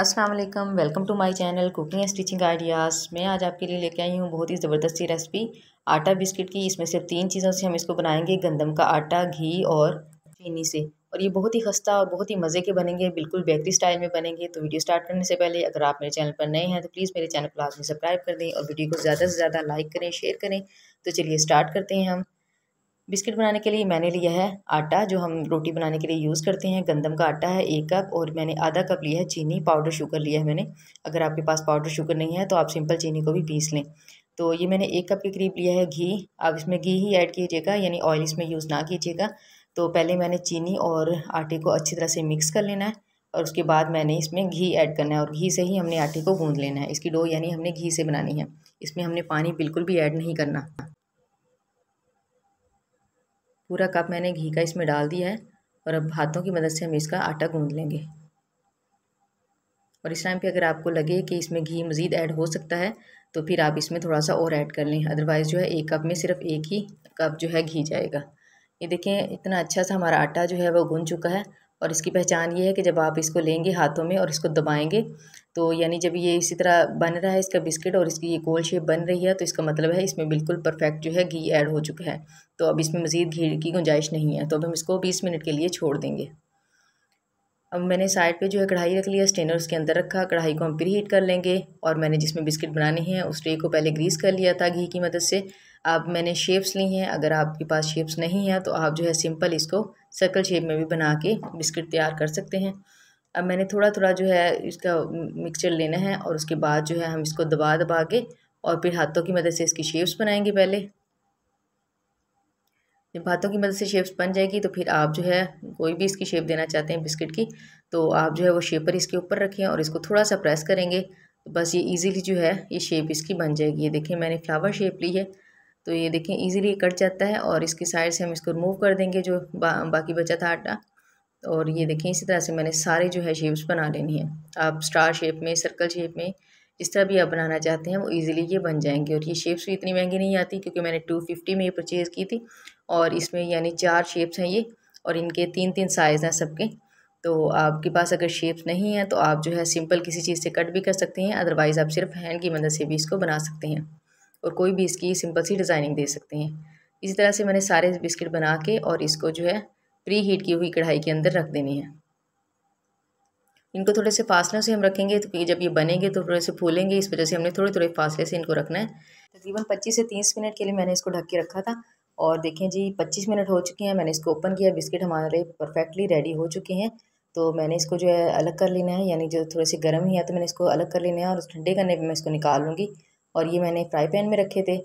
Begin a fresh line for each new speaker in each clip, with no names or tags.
Aslam welcome to my channel cooking and stitching ideas मैं आज आपके लिए लेके आई हूँ बहुत ही ज़बरदस्त सी रेसिपी आटा बिस्किट की इसमें सिर्फ तीन चीज़ों से हम इसको बनाएंगे गंदम का आटा घी और चीनी से और ये बहुत ही खस्ता और बहुत ही मज़े के बनेंगे बिल्कुल बेकरी स्टाइल में बनेंगे तो वीडियो स्टार्ट करने से पहले अगर आप मेरे चैनल पर नए हैं तो प्लीज़ मेरे चैनल को लाजमी सब्सक्राइब कर दें और वीडियो को ज़्यादा से ज़्यादा लाइक करें शेयर करें तो चलिए स्टार्ट करते हैं हम बिस्किट बनाने के लिए मैंने लिया है आटा जो हम रोटी बनाने के लिए यूज़ करते हैं गंदम का आटा है एक कप और मैंने आधा कप लिया है चीनी पाउडर शुगर लिया है मैंने अगर आपके पास पाउडर शुगर नहीं है तो आप सिंपल चीनी को भी पीस लें तो ये मैंने एक कप के करीब लिया है घी आप इसमें घी ही ऐड कीजिएगा यानी ऑयल इसमें यूज़ ना कीजिएगा तो पहले मैंने चीनी और आटे को अच्छी तरह से मिक्स कर लेना है और उसके बाद मैंने इसमें घी ऐड करना है और घी से ही हमने आटे को गूँध लेना है इसकी डो यानी हमने घी से बनानी है इसमें हमने पानी बिल्कुल भी ऐड नहीं करना पूरा कप मैंने घी का इसमें डाल दिया है और अब हाथों की मदद से हम इसका आटा गूंद लेंगे और इस टाइम पे अगर आपको लगे कि इसमें घी मज़ीद ऐड हो सकता है तो फिर आप इसमें थोड़ा सा और ऐड कर लें अदरवाइज़ जो है एक कप में सिर्फ एक ही कप जो है घी जाएगा ये देखें इतना अच्छा सा हमारा आटा जो है वो गुन चुका है और इसकी पहचान ये है कि जब आप इसको लेंगे हाथों में और इसको दबाएंगे तो यानी जब ये इसी तरह बन रहा है इसका बिस्किट और इसकी ये गोल शेप बन रही है तो इसका मतलब है इसमें बिल्कुल परफेक्ट जो है घी ऐड हो चुका है तो अब इसमें मज़ीद घी की गुंजाइश नहीं है तो अब हम इसको बीस मिनट के लिए छोड़ देंगे अब मैंने साइड पे जो है कढ़ाई रख लिया स्टेनर उसके अंदर रखा कढ़ाई को हम प्री हीट कर लेंगे और मैंने जिसमें बिस्किट बनाने हैं उस ट्रे को पहले ग्रीस कर लिया था घी की मदद से अब मैंने शेप्स ली हैं अगर आपके पास शेप्स नहीं हैं तो आप जो है सिंपल इसको सर्कल शेप में भी बना के बिस्किट तैयार कर सकते हैं अब मैंने थोड़ा थोड़ा जो है इसका मिक्सचर लेना है और उसके बाद जो है हम इसको दबा दबा के और फिर हाथों की मदद से इसकी शेप्स बनाएंगे पहले जब हाथों की मदद से शेप्स बन जाएगी तो फिर आप जो है कोई भी इसकी शेप देना चाहते हैं बिस्किट की तो आप जो है वो शेपर इसके ऊपर रखें और इसको थोड़ा सा प्रेस करेंगे तो बस ये इजीली जो है ये शेप इसकी बन जाएगी ये देखें मैंने फ्लावर शेप ली है तो ये देखें ईजिली कट जाता है और इसकी साइड से हम इसको रिमूव कर देंगे जो बा, बाकी बचा था आटा और ये देखें इसी तरह से मैंने सारे जो है शेप्स बना लेनी है आप स्टार शेप में सर्कल शेप में इस तरह भी आप बनाना चाहते हैं वो इजीली ये बन जाएंगे और ये शेप्स भी इतनी महंगी नहीं आती क्योंकि मैंने टू फिफ्टी में ये परचेज़ की थी और इसमें यानी चार शेप्स हैं ये और इनके तीन तीन साइज़ हैं सबके तो आपके पास अगर शेप्स नहीं है तो आप जो है सिंपल किसी चीज़ से कट भी कर सकते हैं अदरवाइज़ आप सिर्फ हैंड की मदद से भी इसको बना सकते हैं और कोई भी इसकी सिंपल सी डिज़ाइनिंग दे सकते हैं इसी तरह से मैंने सारे बिस्किट बना के और इसको जो है प्री हीट की हुई कढ़ाई के अंदर रख देनी है इनको थोड़े से फासलों से हम रखेंगे तो जब ये बनेंगे तो थोड़े से फूलेंगे इस वजह से हमने थोड़े थोड़े फासले से इनको रखना है तकरीबन पच्चीस से तीस मिनट के लिए मैंने इसको ढक के रखा था और देखें जी पच्चीस मिनट हो चुके हैं मैंने इसको ओपन किया बिस्किट हमारे परफेक्टली रेडी हो चुके हैं तो मैंने इसको जो है अलग कर लेना है यानी जो थोड़े से गर्म ही है तो मैंने इसको अलग कर लेना है और ठंडे करने पर मैं इसको निकाल लूँगी और ये मैंने फ्राई पैन में रखे थे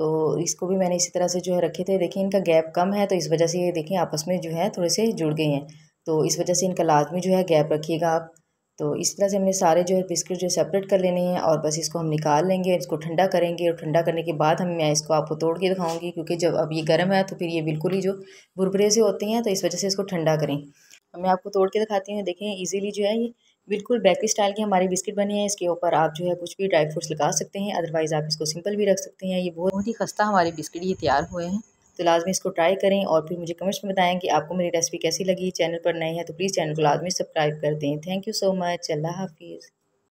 तो इसको भी मैंने इसी तरह से जो है रखे थे देखें इनका गैप कम है तो इस वजह से ये देखें आपस में जो है थोड़े से जुड़ गए हैं तो इस वजह से इनका लाजमी जो है गैप रखिएगा आप तो इस तरह से हमने सारे जो है बिस्किट जो सेपरेट कर लेने हैं और बस इसको हम निकाल लेंगे इसको ठंडा करेंगे और ठंडा करने के बाद हम मैं इसको आपको तोड़ के दिखाऊंगी क्योंकि जब अब ये गर्म है तो फिर ये बिल्कुल ही जो भुरभुरे से होते हैं तो इस वजह से इसको ठंडा करें मैं आपको तोड़ के दिखाती हूँ देखें ईजिली जो है ये बिल्कुल बेकरी स्टाइल की हमारी बिस्किट बनी है इसके ऊपर आप जो है कुछ भी ड्राई फ्रूट्स लगा सकते हैं अदरवाइज़ आप इसको सिंपल भी रख सकते हैं ये बहुत ही खस्ता हमारे बिस्किट ये तैयार हुए हैं तो लाजमी इसको ट्राई करें और फिर मुझे कमेंट्स में बताएं कि आपको मेरी रेसिपी कैसी लगी चैनल पर नए हैं तो प्लीज़ चैनल को लाजमी सब्सक्राइब कर दें थैंक यू सो मच अल्लाह हाफिज़